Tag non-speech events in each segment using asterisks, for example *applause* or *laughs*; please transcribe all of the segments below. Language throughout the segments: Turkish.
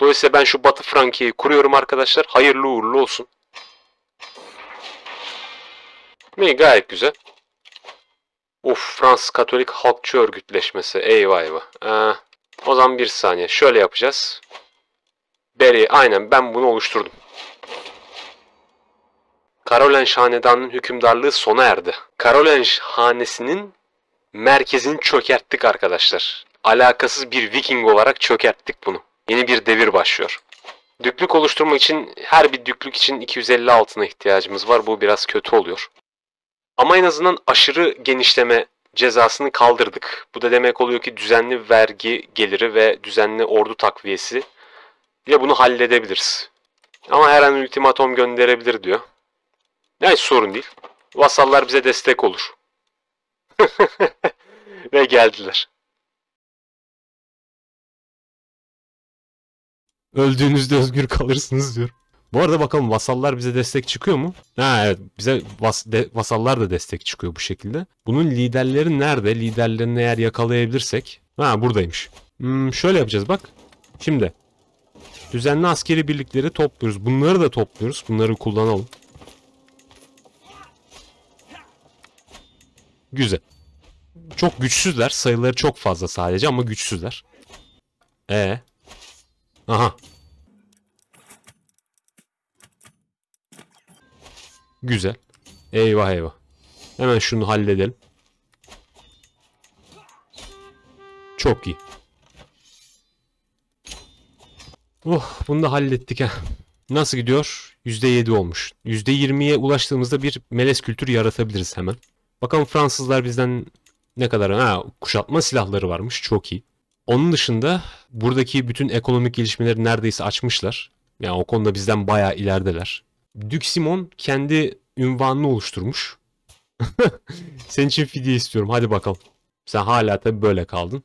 Dolayısıyla ben şu Batı Frankiye'yi kuruyorum arkadaşlar. Hayırlı uğurlu olsun. Mi gayet güzel. Of Fransız Katolik Halkçı Örgütleşmesi. Eyvah eyvah. Ee, o zaman bir saniye. Şöyle yapacağız. Beri aynen ben bunu oluşturdum. Karolen Hanedanı'nın hükümdarlığı sona erdi. Karolen Hanesi'nin merkezini çökerttik arkadaşlar. Alakasız bir Viking olarak çökerttik bunu. Yeni bir devir başlıyor. Düklük oluşturmak için her bir düklük için 250 altına ihtiyacımız var. Bu biraz kötü oluyor. Ama en azından aşırı genişleme cezasını kaldırdık. Bu da demek oluyor ki düzenli vergi geliri ve düzenli ordu takviyesi ile bunu halledebiliriz. Ama her an ultimatom gönderebilir diyor. Yani sorun değil. Vasallar bize destek olur. *laughs* ve geldiler. Öldüğünüzde özgür kalırsınız diyorum. Bu arada bakalım vasallar bize destek çıkıyor mu? Ha evet bize vas de vasallar da destek çıkıyor bu şekilde. Bunun liderleri nerede? Liderlerini eğer yakalayabilirsek. Ha buradaymış. Hmm, şöyle yapacağız bak. Şimdi düzenli askeri birlikleri topluyoruz. Bunları da topluyoruz. Bunları kullanalım. Güzel. Çok güçsüzler. Sayıları çok fazla sadece ama güçsüzler. E ee, Aha. Güzel. Eyvah eyvah. Hemen şunu halledelim. Çok iyi. Oh bunu da hallettik ha. Nasıl gidiyor? %7 olmuş. %20'ye ulaştığımızda bir melez kültür yaratabiliriz hemen. Bakalım Fransızlar bizden ne kadar... Ha kuşatma silahları varmış. Çok iyi. Onun dışında buradaki bütün ekonomik gelişmeleri neredeyse açmışlar. Yani o konuda bizden bayağı ilerideler. Dük Simon kendi ünvanını oluşturmuş. *laughs* Senin için fidye istiyorum. Hadi bakalım. Sen hala tabii böyle kaldın.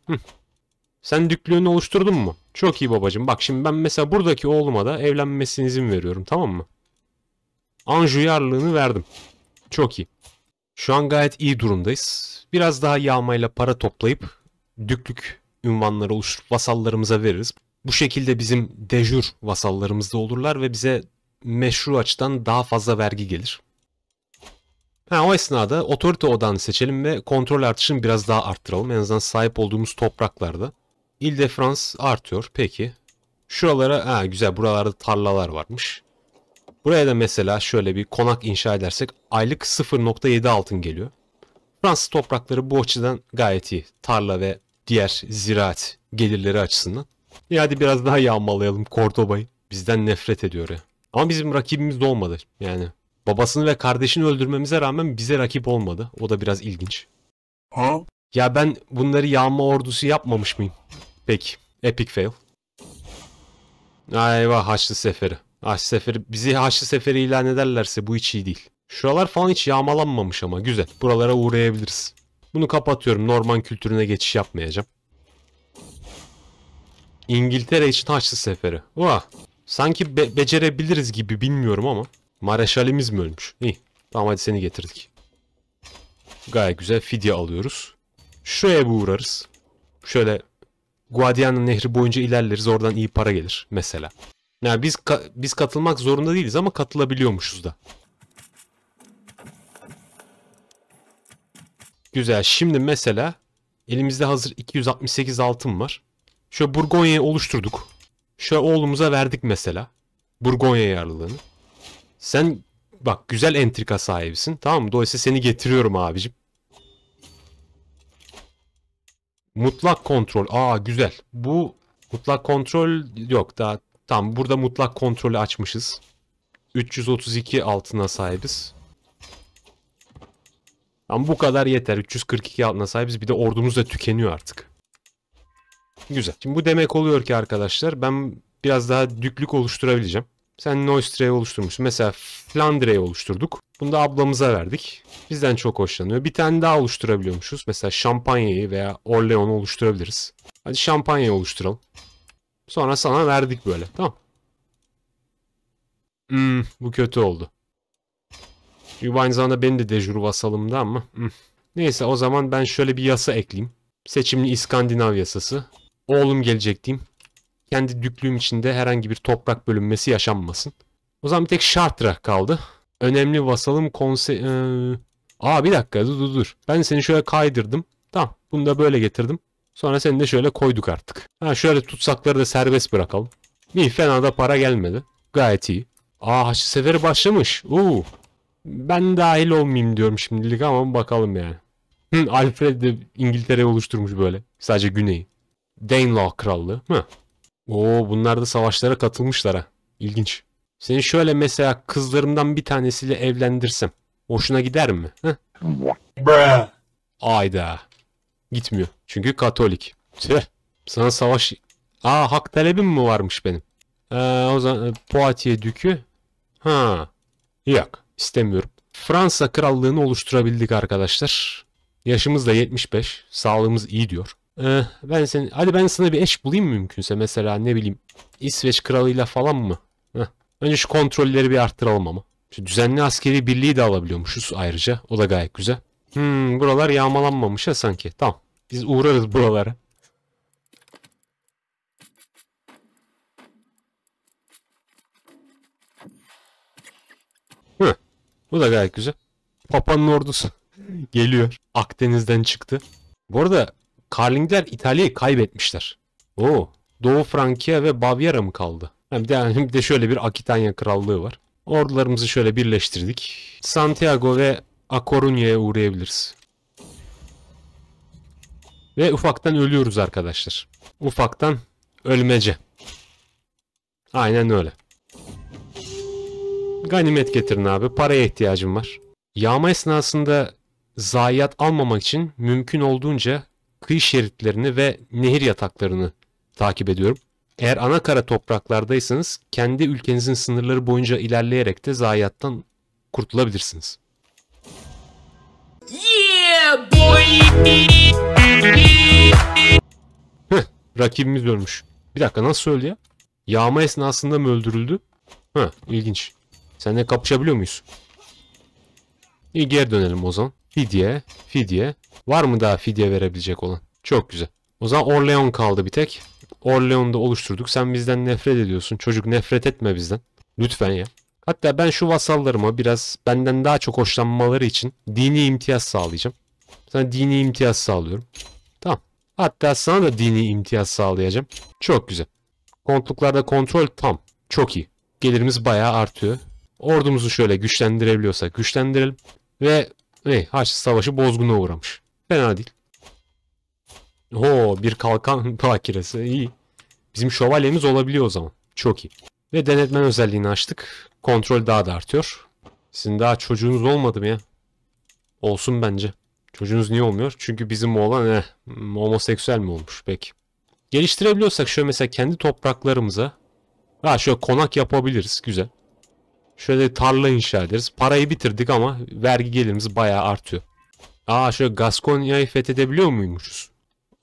Sen düklüğünü oluşturdun mu? Çok iyi babacım. Bak şimdi ben mesela buradaki oğluma da evlenmesine izin veriyorum. Tamam mı? Anju yarlığını verdim. Çok iyi. Şu an gayet iyi durumdayız. Biraz daha yağmayla para toplayıp düklük ünvanları oluşturup vasallarımıza veririz. Bu şekilde bizim dejur vasallarımız da olurlar ve bize meşru açıdan daha fazla vergi gelir. Ha, o esnada otorite odağını seçelim ve kontrol artışını biraz daha arttıralım. En azından sahip olduğumuz topraklarda. İl de France artıyor. Peki. Şuralara ha, güzel buralarda tarlalar varmış. Buraya da mesela şöyle bir konak inşa edersek aylık 0.7 altın geliyor. Fransız toprakları bu açıdan gayet iyi. Tarla ve diğer ziraat gelirleri açısından. Ya hadi biraz daha yağmalayalım Kordoba'yı. Bizden nefret ediyor ya. Ama bizim rakibimiz de olmadı yani. Babasını ve kardeşini öldürmemize rağmen bize rakip olmadı. O da biraz ilginç. Ha? Ya ben bunları yağma ordusu yapmamış mıyım? Peki. Epic fail. Ayva Haçlı Seferi. Haçlı Seferi. Bizi Haçlı Seferi ilan ederlerse bu hiç iyi değil. Şuralar falan hiç yağmalanmamış ama güzel. Buralara uğrayabiliriz. Bunu kapatıyorum. Norman kültürüne geçiş yapmayacağım. İngiltere için Haçlı Seferi. Vah. Sanki be becerebiliriz gibi bilmiyorum ama. Mareşalimiz mi ölmüş? İyi. Tamam hadi seni getirdik. Gayet güzel fidye alıyoruz. Şuraya bir uğrarız. Şöyle Guadiana Nehri boyunca ilerleriz. Oradan iyi para gelir mesela. Yani biz ka biz katılmak zorunda değiliz ama katılabiliyormuşuz da. Güzel. Şimdi mesela elimizde hazır 268 altın var. Şöyle Burgonya'yı oluşturduk. Şöyle oğlumuza verdik mesela. Burgonya yarlılığını. Sen bak güzel entrika sahibisin. Tamam mı? Dolayısıyla seni getiriyorum abicim. Mutlak kontrol. Aa güzel. Bu mutlak kontrol yok daha. tam burada mutlak kontrolü açmışız. 332 altına sahibiz. Ama bu kadar yeter. 342 altına sahibiz. Bir de ordumuz da tükeniyor artık. Güzel. Şimdi bu demek oluyor ki arkadaşlar ben biraz daha düklük oluşturabileceğim. Sen Neustre'yi oluşturmuşsun. Mesela Flandre'yi oluşturduk. Bunu da ablamıza verdik. Bizden çok hoşlanıyor. Bir tane daha oluşturabiliyormuşuz. Mesela Şampanya'yı veya Orleon'u oluşturabiliriz. Hadi Şampanya'yı oluşturalım. Sonra sana verdik böyle. Tamam. Hmm, bu kötü oldu. Yuba aynı zamanda benim de dejuru vasalımda ama. Neyse o zaman ben şöyle bir yasa ekleyeyim. Seçimli İskandinav yasası. Oğlum gelecek diyeyim. Kendi düklüğüm içinde herhangi bir toprak bölünmesi yaşanmasın. O zaman bir tek Şartra kaldı. Önemli vasalım konse... Ee... Aa bir dakika dur dur dur. Ben seni şöyle kaydırdım. Tamam bunu da böyle getirdim. Sonra seni de şöyle koyduk artık. Ha şöyle tutsakları da serbest bırakalım. Bir fena da para gelmedi. Gayet iyi. Aa haçlı seferi başlamış. Uuu ben dahil olmayayım diyorum şimdilik ama bakalım yani. Alfred de İngiltere'yi oluşturmuş böyle. Sadece güneyi. Danelaw krallığı. Hı. Oo bunlar da savaşlara katılmışlar ha. İlginç. Seni şöyle mesela kızlarımdan bir tanesiyle evlendirsem. Hoşuna gider mi? Hı? Ayda. Gitmiyor. Çünkü Katolik. Tüh. Sana savaş... Aa hak talebim mi varmış benim? Ee, o zaman e, Poitiers dükü. Ha. Yok istemiyorum. Fransa krallığını oluşturabildik arkadaşlar. Yaşımız da 75. Sağlığımız iyi diyor. Ee, ben senin, hadi ben sana bir eş bulayım mümkünse mesela ne bileyim İsveç kralıyla falan mı? Heh. Önce şu kontrolleri bir arttıralım ama. Şu düzenli askeri birliği de alabiliyormuşuz ayrıca. O da gayet güzel. Hmm, buralar yağmalanmamış ha sanki. Tamam. Biz uğrarız buralara. Bu da gayet güzel. Papa'nın ordusu *laughs* geliyor. Akdeniz'den çıktı. Bu arada Karlingler İtalya'yı kaybetmişler. Oo, Doğu Frankia ve Bavyera mı kaldı? Ha, bir, de, bir de şöyle bir Akitanya Krallığı var. Ordularımızı şöyle birleştirdik. Santiago ve Akorunya'ya uğrayabiliriz. Ve ufaktan ölüyoruz arkadaşlar. Ufaktan ölmece. Aynen öyle. Ganimet getirin abi. Paraya ihtiyacım var. Yağma esnasında zayiat almamak için mümkün olduğunca kıyı şeritlerini ve nehir yataklarını takip ediyorum. Eğer ana kara topraklardaysanız kendi ülkenizin sınırları boyunca ilerleyerek de zayiattan kurtulabilirsiniz. Yeah boy! Heh, rakibimiz ölmüş. Bir dakika nasıl öldü ya? Yağma esnasında mı öldürüldü? Ha, ilginç. Seninle kapışabiliyor muyuz? İyi geri dönelim o zaman. Fidye, fidye. Var mı daha fidye verebilecek olan? Çok güzel. O zaman Orleon kaldı bir tek. Orleon'u da oluşturduk. Sen bizden nefret ediyorsun. Çocuk nefret etme bizden. Lütfen ya. Hatta ben şu vasallarıma biraz benden daha çok hoşlanmaları için dini imtiyaz sağlayacağım. Sana dini imtiyaz sağlıyorum. Tamam. Hatta sana da dini imtiyaz sağlayacağım. Çok güzel. Kontluklarda kontrol tam. Çok iyi. Gelirimiz bayağı artıyor ordumuzu şöyle güçlendirebiliyorsak güçlendirelim. Ve hey, Haçlı Savaşı bozguna uğramış. Fena değil. Ho bir kalkan *laughs* bakiresi iyi. Bizim şövalyemiz olabiliyor o zaman. Çok iyi. Ve denetmen özelliğini açtık. Kontrol daha da artıyor. Sizin daha çocuğunuz olmadı mı ya? Olsun bence. Çocuğunuz niye olmuyor? Çünkü bizim oğlan eh, homoseksüel mi olmuş peki. Geliştirebiliyorsak şöyle mesela kendi topraklarımıza ha şöyle konak yapabiliriz. Güzel. Şöyle tarla inşa ederiz. Parayı bitirdik ama vergi gelirimiz bayağı artıyor. Aa şöyle Gaskonya'yı fethedebiliyor muymuşuz?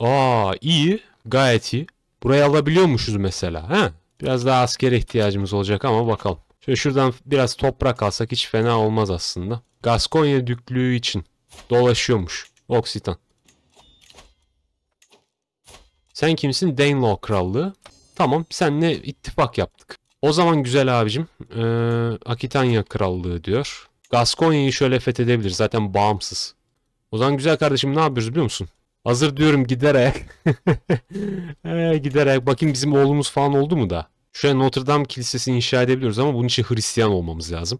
Aa iyi. Gayet iyi. Burayı alabiliyormuşuz mesela. He? Biraz daha askere ihtiyacımız olacak ama bakalım. Şöyle şuradan biraz toprak alsak hiç fena olmaz aslında. Gaskonya düklüğü için dolaşıyormuş. Oksitan. Sen kimsin? Danelaw Krallığı. Tamam senle ittifak yaptık. O zaman güzel abicim. Ee, Akitanya Krallığı diyor. Gaskonya'yı şöyle fethedebilir, Zaten bağımsız. O zaman güzel kardeşim ne yapıyoruz biliyor musun? Hazır diyorum giderek. ee, *laughs* giderek. Bakayım bizim oğlumuz falan oldu mu da? Şu an Notre Dame Kilisesi inşa edebiliyoruz ama bunun için Hristiyan olmamız lazım.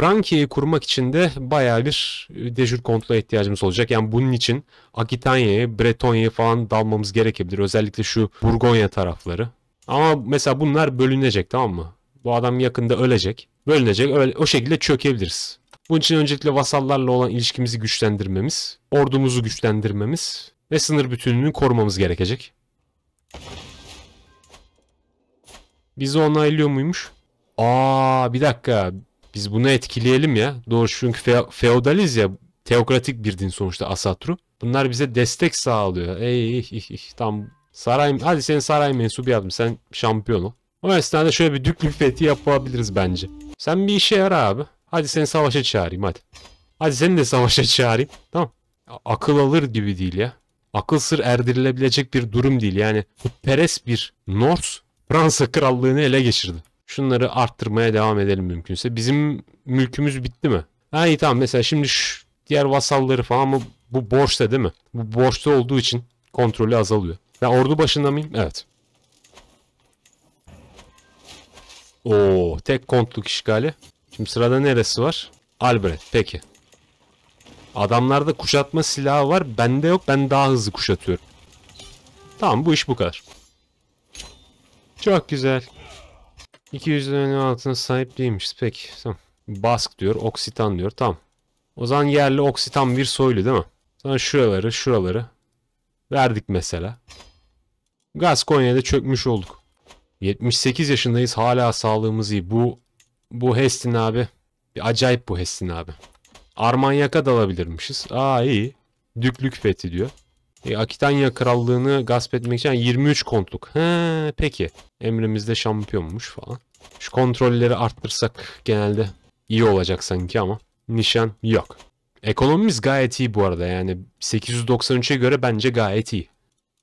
Brankia'yı kurmak için de baya bir e, dejür kontrola ihtiyacımız olacak. Yani bunun için Akitanya'ya, Bretonya'ya falan dalmamız gerekebilir. Özellikle şu Burgonya tarafları. Ama mesela bunlar bölünecek tamam mı? Bu adam yakında ölecek. Bölünecek. Öyle, o şekilde çökebiliriz. Bunun için öncelikle vasallarla olan ilişkimizi güçlendirmemiz, ordumuzu güçlendirmemiz ve sınır bütünlüğünü korumamız gerekecek. Bizi onaylıyor muymuş? Aa bir dakika. Biz bunu etkileyelim ya. Doğru çünkü fe feodaliz ya. Teokratik bir din sonuçta Asatru. Bunlar bize destek sağlıyor. Ey, ey, ey, ey. Tam Saray, hadi seni saray mensubu yaptım. Sen şampiyon ol. O esnada şöyle bir düklü fethi yapabiliriz bence. Sen bir işe yara abi. Hadi seni savaşa çağırayım hadi. Hadi seni de savaşa çağırayım. Tamam. Akıl alır gibi değil ya. Akıl sır erdirilebilecek bir durum değil. Yani peres bir North Fransa krallığını ele geçirdi. Şunları arttırmaya devam edelim mümkünse. Bizim mülkümüz bitti mi? Ha iyi tamam mesela şimdi şu diğer vasalları falan mı? bu borçta değil mi? Bu borçta olduğu için kontrolü azalıyor. Ben ordu başında mıyım? Evet. Oo, tek kontluk işgali. Şimdi sırada neresi var? Albret. Peki. Adamlarda kuşatma silahı var. Bende yok. Ben daha hızlı kuşatıyorum. Tamam bu iş bu kadar. Çok güzel. 200 dönüm altına sahip değilmişiz. Peki. Tamam. Bask diyor. Oksitan diyor. Tamam. O zaman yerli Oksitan bir soylu değil mi? Sonra şuraları şuraları verdik mesela. Gaskonya'da çökmüş olduk. 78 yaşındayız hala sağlığımız iyi. Bu bu Hestin abi. Bir acayip bu Hestin abi. Armanyak'a dalabilirmişiz. Aa iyi. Düklük fethi diyor. E, Akitanya krallığını gasp etmek için 23 kontluk. He peki. Emrimizde şampiyonmuş falan. Şu kontrolleri arttırsak genelde iyi olacak sanki ama nişan yok. Ekonomimiz gayet iyi bu arada yani 893'e göre bence gayet iyi.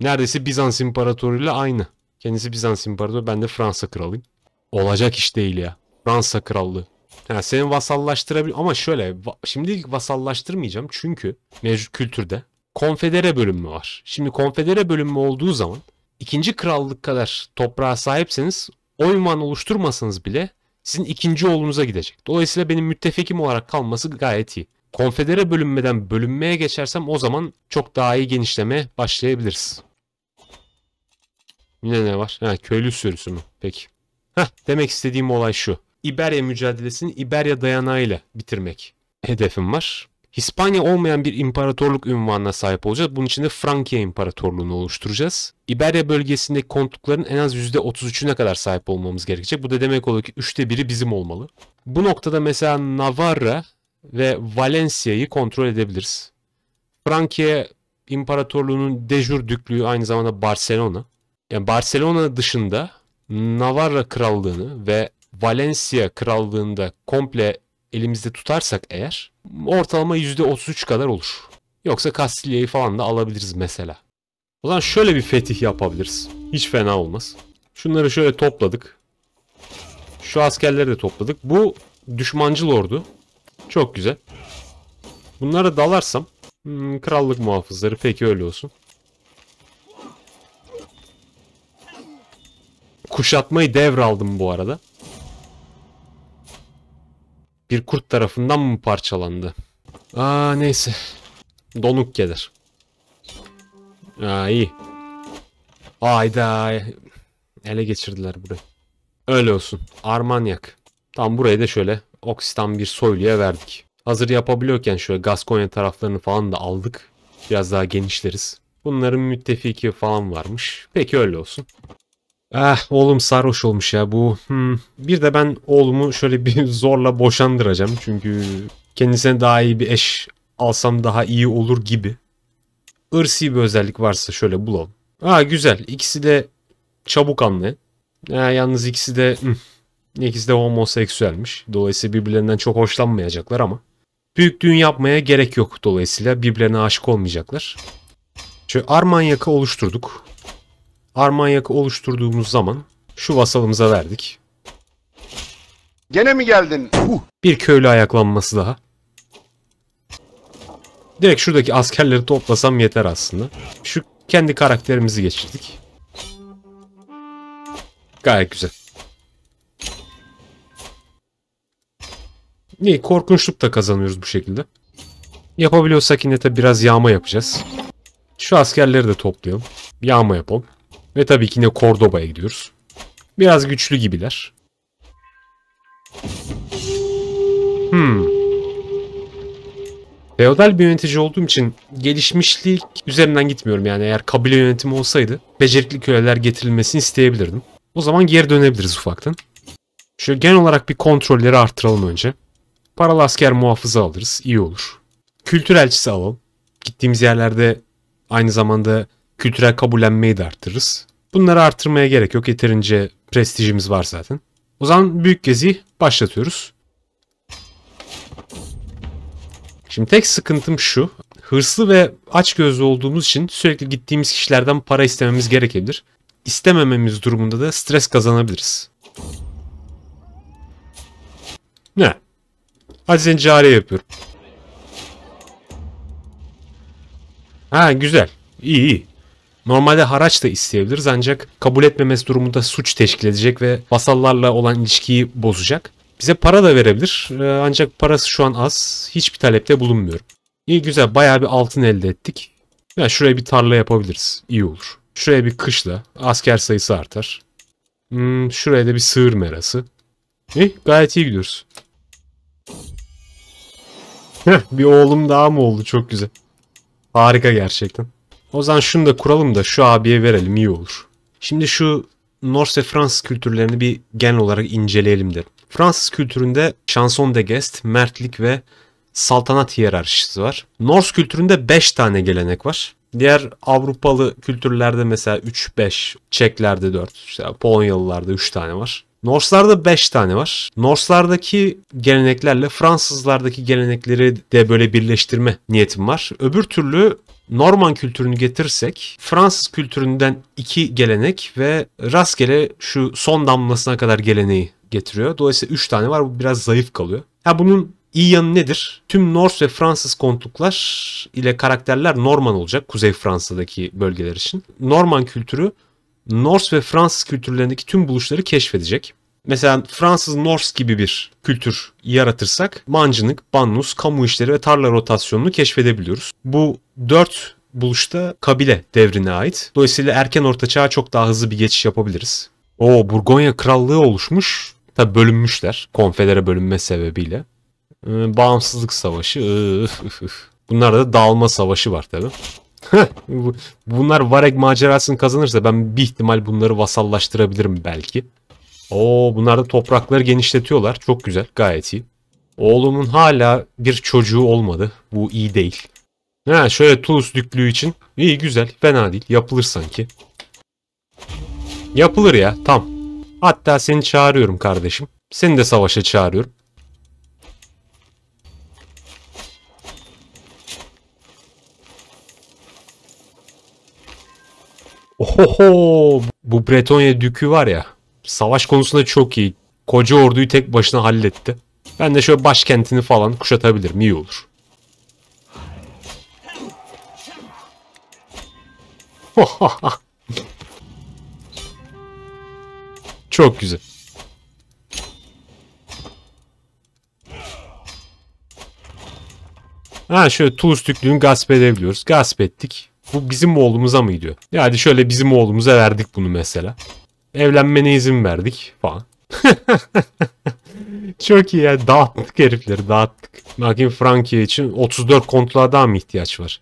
Neredeyse Bizans İmparatoruyla aynı. Kendisi Bizans İmparatoru, ben de Fransa Kralıyım. Olacak iş değil ya. Fransa Krallığı. Yani seni vasallaştırabilir ama şöyle şimdilik vasallaştırmayacağım çünkü mevcut kültürde konfedere bölümü var. Şimdi konfedere bölümü olduğu zaman ikinci krallık kadar toprağa sahipseniz oyman oluşturmasanız bile sizin ikinci oğlunuza gidecek. Dolayısıyla benim müttefikim olarak kalması gayet iyi. Konfedere bölünmeden bölünmeye geçersem o zaman çok daha iyi genişleme başlayabiliriz. Yine ne var? Ha, köylü sürüsü mü? Peki. Heh, demek istediğim olay şu. İberya mücadelesini İberya dayanağıyla bitirmek hedefim var. İspanya olmayan bir imparatorluk ünvanına sahip olacağız. Bunun için de Frankiye İmparatorluğunu oluşturacağız. İberya bölgesindeki kontukların en az %33'üne kadar sahip olmamız gerekecek. Bu da demek oluyor ki 3'te biri bizim olmalı. Bu noktada mesela Navarra ve Valencia'yı kontrol edebiliriz. Frankiye İmparatorluğu'nun dejur düklüğü aynı zamanda Barcelona. Yani Barcelona dışında Navarra Krallığı'nı ve Valencia Krallığı'nda komple elimizde tutarsak eğer ortalama %33 kadar olur. Yoksa Kastilya'yı falan da alabiliriz mesela. O zaman şöyle bir fetih yapabiliriz. Hiç fena olmaz. Şunları şöyle topladık. Şu askerleri de topladık. Bu düşmancıl ordu. Çok güzel. Bunlara dalarsam hmm, krallık muhafızları peki öyle olsun. Kuşatmayı devraldım bu arada. Bir kurt tarafından mı parçalandı? Aa neyse. Donuk gelir. Aa iyi. Ayda. Ele geçirdiler burayı. Öyle olsun. Armanyak. Tam burayı da şöyle Oksistan bir soyluya verdik. Hazır yapabiliyorken şöyle Gaskonya taraflarını falan da aldık. Biraz daha genişleriz. Bunların müttefiki falan varmış. Peki öyle olsun. Ah oğlum sarhoş olmuş ya bu. Hmm. Bir de ben oğlumu şöyle bir *laughs* zorla boşandıracağım. Çünkü kendisine daha iyi bir eş alsam daha iyi olur gibi. Irsi bir özellik varsa şöyle bulalım. Aa ah, güzel. İkisi de çabuk anlı. Ha, ah, yalnız ikisi de hmm. İkisi de homoseksüelmiş. Dolayısıyla birbirlerinden çok hoşlanmayacaklar ama. Büyük düğün yapmaya gerek yok dolayısıyla birbirlerine aşık olmayacaklar. Şöyle Armanyak'ı oluşturduk. Armanyak'ı oluşturduğumuz zaman şu vasalımıza verdik. Gene mi geldin? Bir köylü ayaklanması daha. Direkt şuradaki askerleri toplasam yeter aslında. Şu kendi karakterimizi geçirdik. Gayet güzel. İyi korkunçluk da kazanıyoruz bu şekilde. Yapabiliyorsak yine tabi biraz yağma yapacağız. Şu askerleri de toplayalım. Yağma yapalım. Ve tabii ki yine Kordoba'ya gidiyoruz. Biraz güçlü gibiler. Hmm. Feodal bir yönetici olduğum için gelişmişlik üzerinden gitmiyorum yani eğer kabile yönetimi olsaydı becerikli köleler getirilmesini isteyebilirdim. O zaman geri dönebiliriz ufaktan. Şöyle genel olarak bir kontrolleri arttıralım önce. Paralı asker muhafızı alırız. iyi olur. Kültür elçisi alalım. Gittiğimiz yerlerde aynı zamanda kültürel kabullenmeyi de arttırırız. Bunları arttırmaya gerek yok. Yeterince prestijimiz var zaten. O zaman büyük gezi başlatıyoruz. Şimdi tek sıkıntım şu. Hırslı ve açgözlü olduğumuz için sürekli gittiğimiz kişilerden para istememiz gerekebilir. İstemememiz durumunda da stres kazanabiliriz. Ne? Hadi seni cariye Ha güzel. İyi iyi. Normalde haraç da isteyebiliriz ancak kabul etmemesi durumunda suç teşkil edecek ve vasallarla olan ilişkiyi bozacak. Bize para da verebilir e, ancak parası şu an az. Hiçbir talepte bulunmuyorum. İyi güzel bayağı bir altın elde ettik. Ya şuraya bir tarla yapabiliriz. İyi olur. Şuraya bir kışla. Asker sayısı artar. Hmm, şuraya da bir sığır merası. İyi gayet iyi gidiyoruz. *laughs* bir oğlum daha mı oldu? Çok güzel. Harika gerçekten. O zaman şunu da kuralım da şu abiye verelim iyi olur. Şimdi şu Norse Fransız kültürlerini bir genel olarak inceleyelim derim. Fransız kültüründe şanson de gest, mertlik ve saltanat hiyerarşisi var. Norse kültüründe 5 tane gelenek var. Diğer Avrupalı kültürlerde mesela 3-5, Çeklerde 4, işte Polonyalılarda 3 tane var. Norslarda 5 tane var. Norslardaki geleneklerle Fransızlardaki gelenekleri de böyle birleştirme niyetim var. Öbür türlü Norman kültürünü getirsek Fransız kültüründen iki gelenek ve rastgele şu son damlasına kadar geleneği getiriyor. Dolayısıyla 3 tane var. Bu biraz zayıf kalıyor. Ha bunun iyi yanı nedir? Tüm Norse ve Fransız kontluklar ile karakterler Norman olacak. Kuzey Fransa'daki bölgeler için. Norman kültürü Norse ve Fransız kültürlerindeki tüm buluşları keşfedecek. Mesela Fransız Norse gibi bir kültür yaratırsak mancınık, bannus, kamu işleri ve tarla rotasyonunu keşfedebiliyoruz. Bu dört buluşta kabile devrine ait. Dolayısıyla erken ortaçağa çok daha hızlı bir geçiş yapabiliriz. O Burgonya Krallığı oluşmuş. Tabi bölünmüşler. Konfedere bölünme sebebiyle. Ee, bağımsızlık savaşı. Bunlarda da dağılma savaşı var tabi. Bunlar Vareg macerasını kazanırsa ben bir ihtimal bunları vasallaştırabilirim belki. Oo bunlar da toprakları genişletiyorlar. Çok güzel. Gayet iyi. Oğlumun hala bir çocuğu olmadı. Bu iyi değil. Ha şöyle Tulus düklüğü için. iyi güzel. Fena değil. Yapılır sanki. Yapılır ya. Tam. Hatta seni çağırıyorum kardeşim. Seni de savaşa çağırıyorum. Oho! Bu Bretonya dükü var ya. Savaş konusunda çok iyi. Koca orduyu tek başına halletti. Ben de şöyle başkentini falan kuşatabilirim. iyi olur. *laughs* çok güzel. Ha şöyle Tuz tüklüğünü gasp edebiliyoruz. Gasp ettik bu bizim oğlumuza mı gidiyor? Yani şöyle bizim oğlumuza verdik bunu mesela. Evlenmene izin verdik falan. *laughs* Çok iyi ya. Dağıttık herifleri dağıttık. Bakayım Frankie için 34 kontluğa daha mı ihtiyaç var?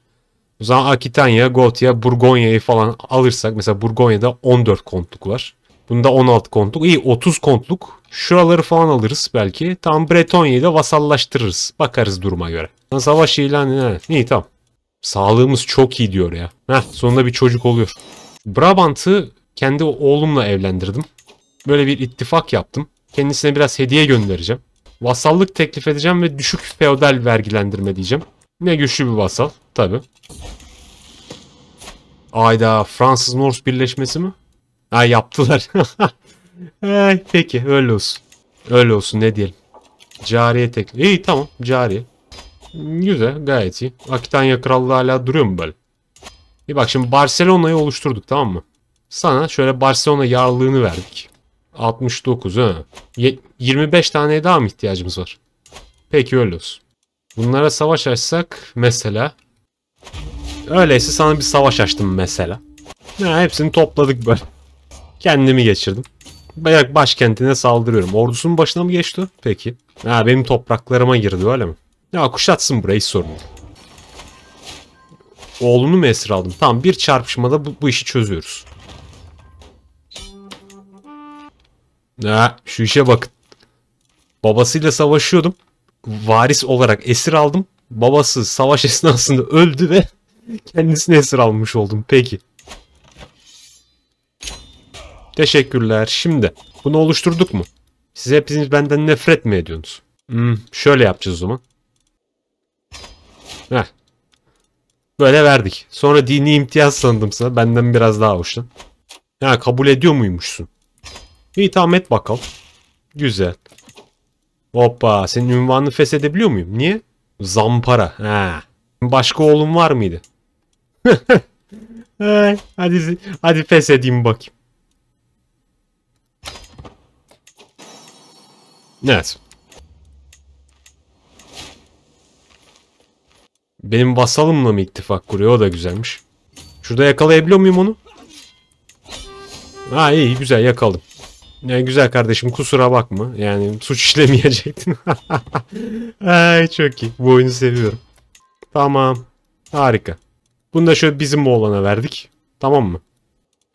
O zaman Akitanya, Gotia, Burgonya'yı falan alırsak mesela Burgonya'da 14 kontluk var. Bunda 16 kontluk. İyi 30 kontluk. Şuraları falan alırız belki. Tam Bretonya'yı da vasallaştırırız. Bakarız duruma göre. Savaş ilan. ne? İyi tamam. Sağlığımız çok iyi diyor ya. Heh, sonunda bir çocuk oluyor. Brabant'ı kendi oğlumla evlendirdim. Böyle bir ittifak yaptım. Kendisine biraz hediye göndereceğim. Vasallık teklif edeceğim ve düşük feodal vergilendirme diyeceğim. Ne güçlü bir vasal tabi. Ayda Fransız Norse birleşmesi mi? Ha yaptılar. *laughs* Ay, peki öyle olsun. Öyle olsun ne diyelim. Cariye teklif. İyi tamam cariye. Güzel. Gayet iyi. Akitanya Krallığı hala duruyor mu böyle? İyi bak şimdi Barcelona'yı oluşturduk tamam mı? Sana şöyle Barcelona yarlığını verdik. 69 ha. 25 tane daha mı ihtiyacımız var? Peki öyle olsun. Bunlara savaş açsak mesela. Öyleyse sana bir savaş açtım mesela. Ha, hepsini topladık böyle. Kendimi geçirdim. Bayak başkentine saldırıyorum. Ordusunun başına mı geçti? Peki. Ha, benim topraklarıma girdi öyle mi? Ya kuşatsın burayı hiç sorun Oğlunu mu esir aldım? Tamam bir çarpışmada bu, bu işi çözüyoruz. Ha, şu işe bakın. Babasıyla savaşıyordum. Varis olarak esir aldım. Babası savaş *laughs* esnasında öldü ve kendisini esir almış oldum. Peki. Teşekkürler. Şimdi bunu oluşturduk mu? Siz hepiniz benden nefret mi ediyorsunuz? Hmm, şöyle yapacağız o zaman. Heh. Böyle verdik. Sonra dini imtiyaz sandım sana. Benden biraz daha hoşlan. Ya kabul ediyor muymuşsun? İyi et bakalım. Güzel. Hoppa senin ünvanını feshedebiliyor muyum? Niye? Zampara. Ha. Başka oğlum var mıydı? *laughs* hadi hadi feshedeyim bakayım. Evet. Benim vasalımla mı ittifak kuruyor? O da güzelmiş. Şurada yakalayabiliyor muyum onu? Ha iyi güzel yakaladım. Yani güzel kardeşim kusura bakma. Yani suç *laughs* işlemeyecektin. *laughs* Ay çok iyi. Bu oyunu seviyorum. Tamam. Harika. Bunu da şöyle bizim oğlana verdik. Tamam mı?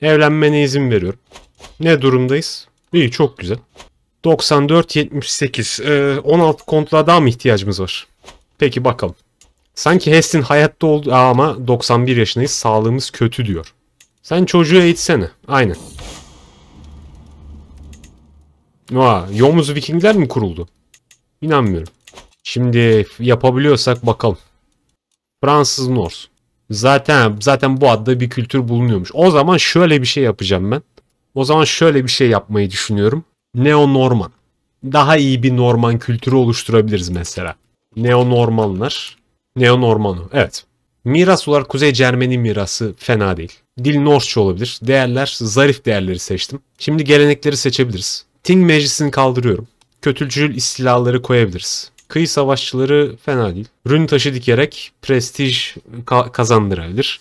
Evlenmene izin veriyorum. Ne durumdayız? İyi çok güzel. 94-78. Ee, 16 kontla daha mı ihtiyacımız var? Peki bakalım. Sanki Hestin hayatta oldu ama 91 yaşındayız sağlığımız kötü diyor. Sen çocuğu eğitsene. Aynen. Aa, Yomuz Vikingler mi kuruldu? İnanmıyorum. Şimdi yapabiliyorsak bakalım. Fransız Norse. Zaten zaten bu adda bir kültür bulunuyormuş. O zaman şöyle bir şey yapacağım ben. O zaman şöyle bir şey yapmayı düşünüyorum. Neo Norman. Daha iyi bir Norman kültürü oluşturabiliriz mesela. Neo Normanlar. Neo Neonormanu. Evet. Miras olarak Kuzey Cermeni mirası fena değil. Dil Norseçe olabilir. Değerler, zarif değerleri seçtim. Şimdi gelenekleri seçebiliriz. Ting meclisini kaldırıyorum. Kötülcül istilaları koyabiliriz. Kıyı savaşçıları fena değil. Rün taşı dikerek prestij ka- kazandırabilir.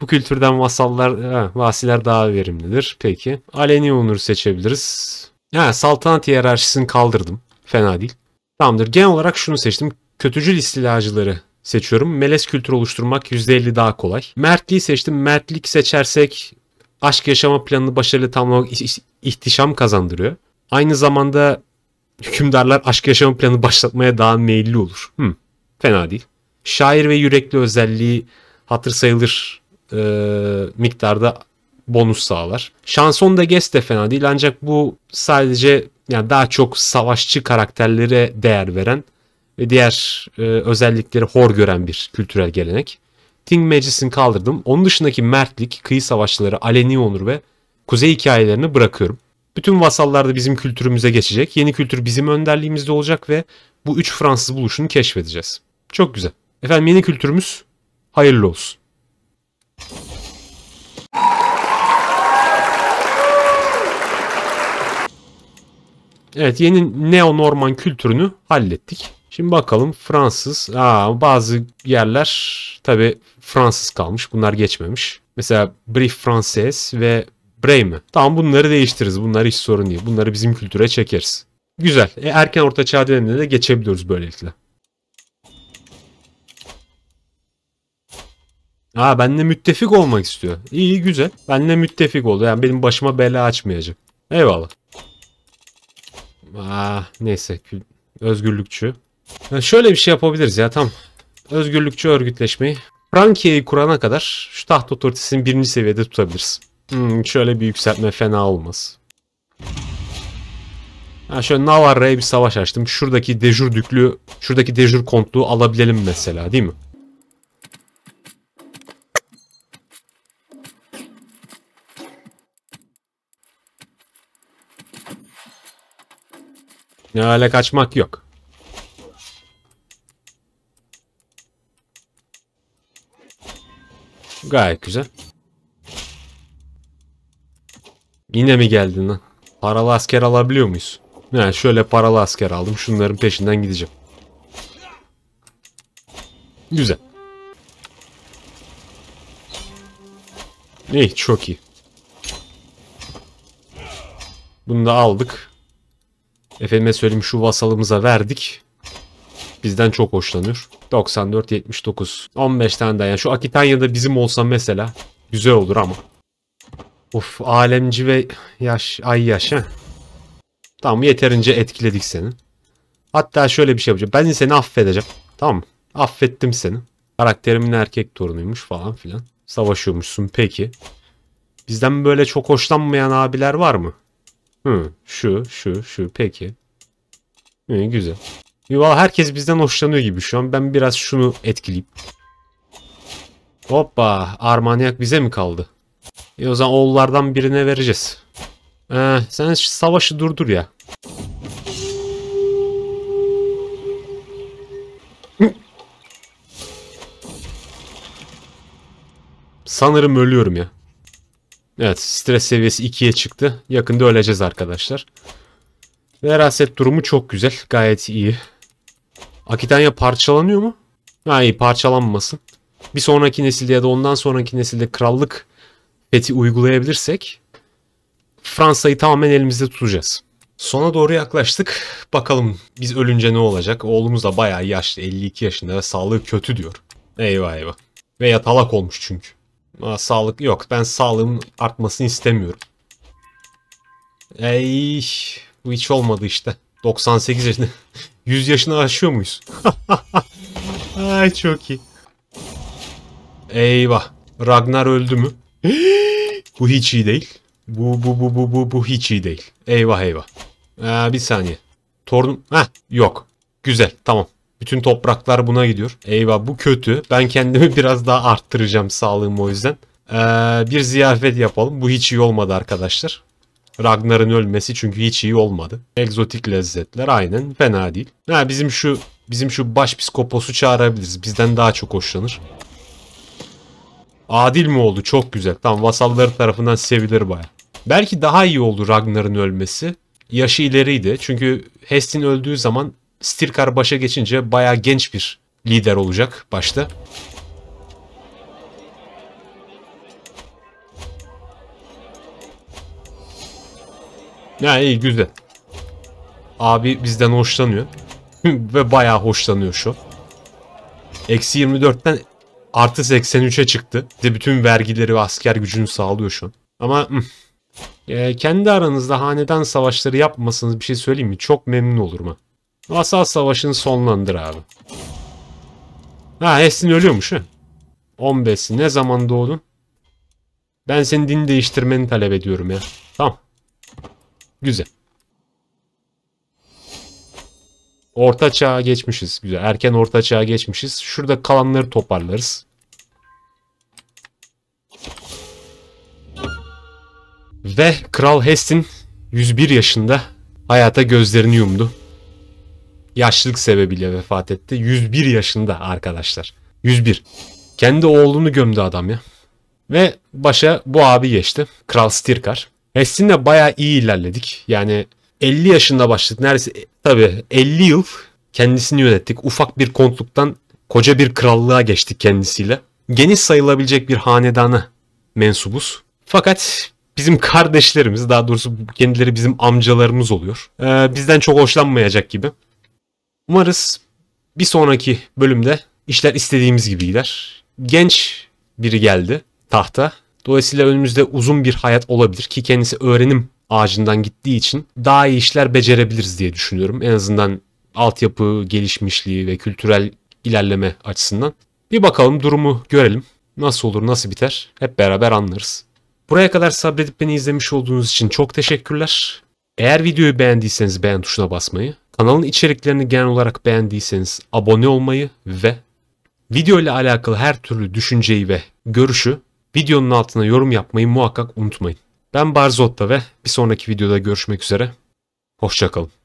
Bu kültürden vasallar, he, vasiler daha verimlidir. Peki. Aleni onur seçebiliriz. Ha, saltanat hiyerarşisini kaldırdım. Fena değil. Tamamdır. Genel olarak şunu seçtim. Kötücül istilacıları seçiyorum. Melez kültürü oluşturmak %50 daha kolay. Mertliği seçtim. Mertlik seçersek aşk yaşama planını başarılı tamamlamak ihtişam kazandırıyor. Aynı zamanda hükümdarlar aşk yaşama planı başlatmaya daha meyilli olur. Hmm, fena değil. Şair ve yürekli özelliği hatır sayılır e, miktarda bonus sağlar. Şanson da Guest de fena değil ancak bu sadece yani daha çok savaşçı karakterlere değer veren ve diğer e, özellikleri hor gören bir kültürel gelenek. Ting meclisini kaldırdım. Onun dışındaki mertlik, kıyı savaşları, aleni onur ve kuzey hikayelerini bırakıyorum. Bütün vasallar da bizim kültürümüze geçecek. Yeni kültür bizim önderliğimizde olacak ve bu üç Fransız buluşunu keşfedeceğiz. Çok güzel. Efendim yeni kültürümüz hayırlı olsun. Evet yeni Neo-Norman kültürünü hallettik. Şimdi bakalım Fransız. Aa, bazı yerler tabi Fransız kalmış. Bunlar geçmemiş. Mesela Brief Frances ve Brame. Tamam bunları değiştiririz. Bunlar hiç sorun değil. Bunları bizim kültüre çekeriz. Güzel. E, erken orta çağ dönemine de geçebiliyoruz böylelikle. Aa benle müttefik olmak istiyor. İyi güzel. Benle müttefik oldu. Yani benim başıma bela açmayacak. Eyvallah. Aa, ah, neyse. Özgürlükçü şöyle bir şey yapabiliriz ya tam. Özgürlükçü örgütleşmeyi. Frankie'yi kurana kadar şu taht otoritesini birinci seviyede tutabiliriz. Hmm, şöyle bir yükseltme fena olmaz. Ha şöyle Navarra'ya bir savaş açtım. Şuradaki dejur düklü, şuradaki dejur kontluğu alabilelim mesela değil mi? Ne öyle kaçmak yok. Gayet güzel. Yine mi geldin lan? Paralı asker alabiliyor muyuz? Yani şöyle paralı asker aldım. Şunların peşinden gideceğim. Güzel. İyi çok iyi. Bunu da aldık. Efendime söyleyeyim şu vasalımıza verdik bizden çok hoşlanıyor. 94-79. 15 tane daha. Yani şu Akitanya'da bizim olsa mesela güzel olur ama. Of alemci ve yaş ay yaş ha. Tamam yeterince etkiledik seni. Hatta şöyle bir şey yapacağım. Ben seni affedeceğim. Tamam mı? Affettim seni. Karakterimin erkek torunuymuş falan filan. Savaşıyormuşsun peki. Bizden böyle çok hoşlanmayan abiler var mı? Hı, şu, şu, şu peki. Hı, güzel. Valla herkes bizden hoşlanıyor gibi şu an. Ben biraz şunu etkileyeyim. Hoppa. Armanyak bize mi kaldı? E o zaman oğullardan birine vereceğiz. Ee, sen savaşı durdur ya. Sanırım ölüyorum ya. Evet stres seviyesi 2'ye çıktı. Yakında öleceğiz arkadaşlar. Veraset durumu çok güzel. Gayet iyi. Akitanya parçalanıyor mu? Ha parçalanmasın. Bir sonraki nesilde ya da ondan sonraki nesilde krallık fethi uygulayabilirsek Fransa'yı tamamen elimizde tutacağız. Sona doğru yaklaştık. Bakalım biz ölünce ne olacak? Oğlumuz da bayağı yaşlı. 52 yaşında ve sağlığı kötü diyor. Eyvah eyvah. Ve yatalak olmuş çünkü. Aa, sağlık yok. Ben sağlığımın artmasını istemiyorum. Ey bu hiç olmadı işte. 98 yaşında. 100 yaşını aşıyor muyuz? *laughs* Ay çok iyi. Eyvah. Ragnar öldü mü? *gasps* bu hiç iyi değil. Bu bu bu bu bu bu hiç iyi değil. Eyvah eyvah. Ee, bir saniye. Tornum. ha yok. Güzel tamam. Bütün topraklar buna gidiyor. Eyvah bu kötü. Ben kendimi *laughs* biraz daha arttıracağım sağlığımı o yüzden. Ee, bir ziyafet yapalım. Bu hiç iyi olmadı arkadaşlar. Ragnar'ın ölmesi çünkü hiç iyi olmadı. Egzotik lezzetler aynen fena değil. Ha bizim şu bizim şu baş psikoposu çağırabiliriz. Bizden daha çok hoşlanır. Adil mi oldu? Çok güzel. Tam vasalları tarafından sevilir baya. Belki daha iyi oldu Ragnar'ın ölmesi. Yaşı ileriydi. Çünkü Hestin öldüğü zaman Stirkar başa geçince baya genç bir lider olacak başta. Ya iyi güzel. Abi bizden hoşlanıyor. *laughs* Ve bayağı hoşlanıyor şu. Eksi 24'ten artı 83'e çıktı. Bir bütün vergileri ve asker gücünü sağlıyor şu an. Ama e, kendi aranızda hanedan savaşları yapmasanız bir şey söyleyeyim mi? Çok memnun olurum Asal Vasal savaşını sonlandır abi. Ha Hessin ölüyormuş ha. 15'si ne zaman doğdun? Ben senin din değiştirmeni talep ediyorum ya. Tamam. Güzel. Orta çağa geçmişiz. Güzel. Erken orta çağa geçmişiz. Şurada kalanları toparlarız. Ve Kral Hestin 101 yaşında hayata gözlerini yumdu. Yaşlılık sebebiyle vefat etti. 101 yaşında arkadaşlar. 101. Kendi oğlunu gömdü adam ya. Ve başa bu abi geçti. Kral Stirkar. Hessin'le bayağı iyi ilerledik. Yani 50 yaşında başladık. Neredeyse tabii 50 yıl kendisini yönettik. Ufak bir kontluktan koca bir krallığa geçtik kendisiyle. Geniş sayılabilecek bir hanedana mensubuz. Fakat bizim kardeşlerimiz daha doğrusu kendileri bizim amcalarımız oluyor. Ee, bizden çok hoşlanmayacak gibi. Umarız bir sonraki bölümde işler istediğimiz gibi gider. Genç biri geldi tahta Dolayısıyla önümüzde uzun bir hayat olabilir ki kendisi öğrenim ağacından gittiği için daha iyi işler becerebiliriz diye düşünüyorum. En azından altyapı gelişmişliği ve kültürel ilerleme açısından. Bir bakalım durumu görelim. Nasıl olur nasıl biter hep beraber anlarız. Buraya kadar sabredip beni izlemiş olduğunuz için çok teşekkürler. Eğer videoyu beğendiyseniz beğen tuşuna basmayı, kanalın içeriklerini genel olarak beğendiyseniz abone olmayı ve video ile alakalı her türlü düşünceyi ve görüşü Videonun altına yorum yapmayı muhakkak unutmayın. Ben Barzotta ve bir sonraki videoda görüşmek üzere. Hoşçakalın.